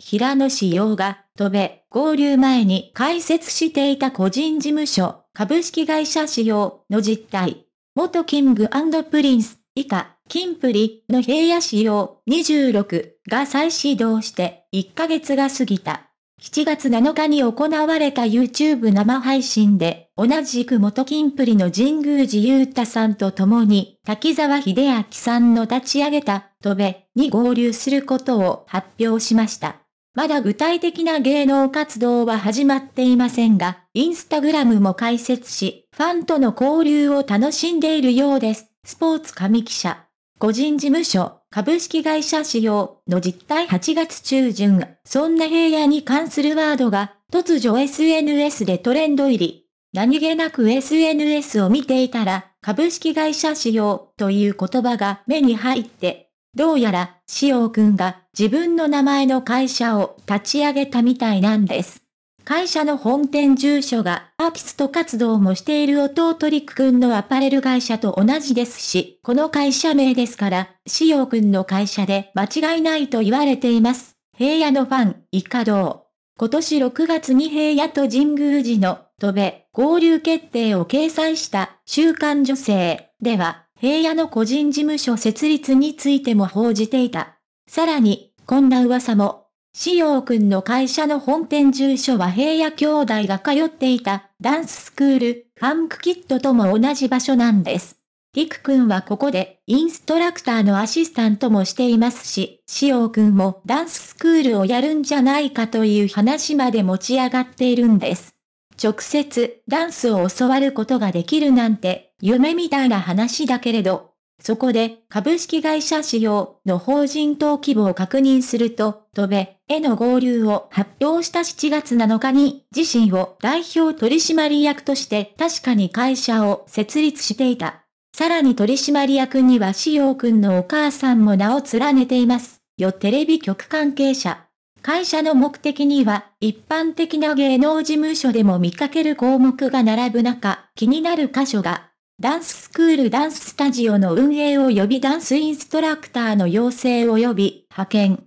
平野紫耀が、戸部、合流前に開設していた個人事務所、株式会社使用の実態。元キングプリンス、以下、キンプリの平野仕様26が再始動して1ヶ月が過ぎた。7月7日に行われた YouTube 生配信で、同じく元キンプリの神宮寺勇太さんと共に、滝沢秀明さんの立ち上げた、戸部に合流することを発表しました。まだ具体的な芸能活動は始まっていませんが、インスタグラムも開設し、ファンとの交流を楽しんでいるようです。スポーツ紙記者。個人事務所、株式会社仕様の実態8月中旬、そんな平野に関するワードが、突如 SNS でトレンド入り。何気なく SNS を見ていたら、株式会社仕様という言葉が目に入って、どうやら仕様くんが自分の名前の会社を立ち上げたみたいなんです。会社の本店住所がアーティスト活動もしている弟リク君のアパレル会社と同じですし、この会社名ですから、しよ君の会社で間違いないと言われています。平野のファン、以下どう今年6月に平野と神宮寺の、戸部、合流決定を掲載した、週刊女性、では、平野の個人事務所設立についても報じていた。さらに、こんな噂も。しようくんの会社の本店住所は平野兄弟が通っていたダンススクール、ハンクキットとも同じ場所なんです。りくくんはここでインストラクターのアシスタントもしていますし、しおうくんもダンススクールをやるんじゃないかという話まで持ち上がっているんです。直接ダンスを教わることができるなんて夢みたいな話だけれど、そこで、株式会社仕様の法人登記簿を確認すると、戸部への合流を発表した7月7日に、自身を代表取締役として確かに会社を設立していた。さらに取締役には仕様くんのお母さんも名を連ねています。よテレビ局関係者。会社の目的には、一般的な芸能事務所でも見かける項目が並ぶ中、気になる箇所がダンススクールダンススタジオの運営及びダンスインストラクターの養成及び派遣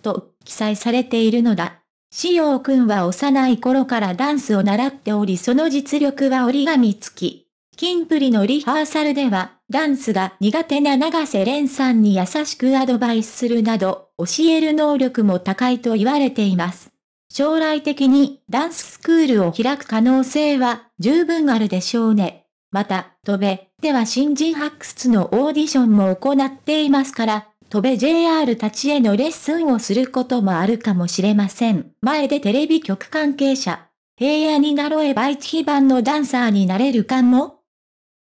と記載されているのだ。しようくんは幼い頃からダンスを習っておりその実力は折り紙付き。金プリのリハーサルでは、ダンスが苦手な長瀬廉さんに優しくアドバイスするなど、教える能力も高いと言われています。将来的にダンススクールを開く可能性は十分あるでしょうね。また、戸部では新人発掘のオーディションも行っていますから、戸部 JR たちへのレッスンをすることもあるかもしれません。前でテレビ局関係者、平野になろえば一非番のダンサーになれるかも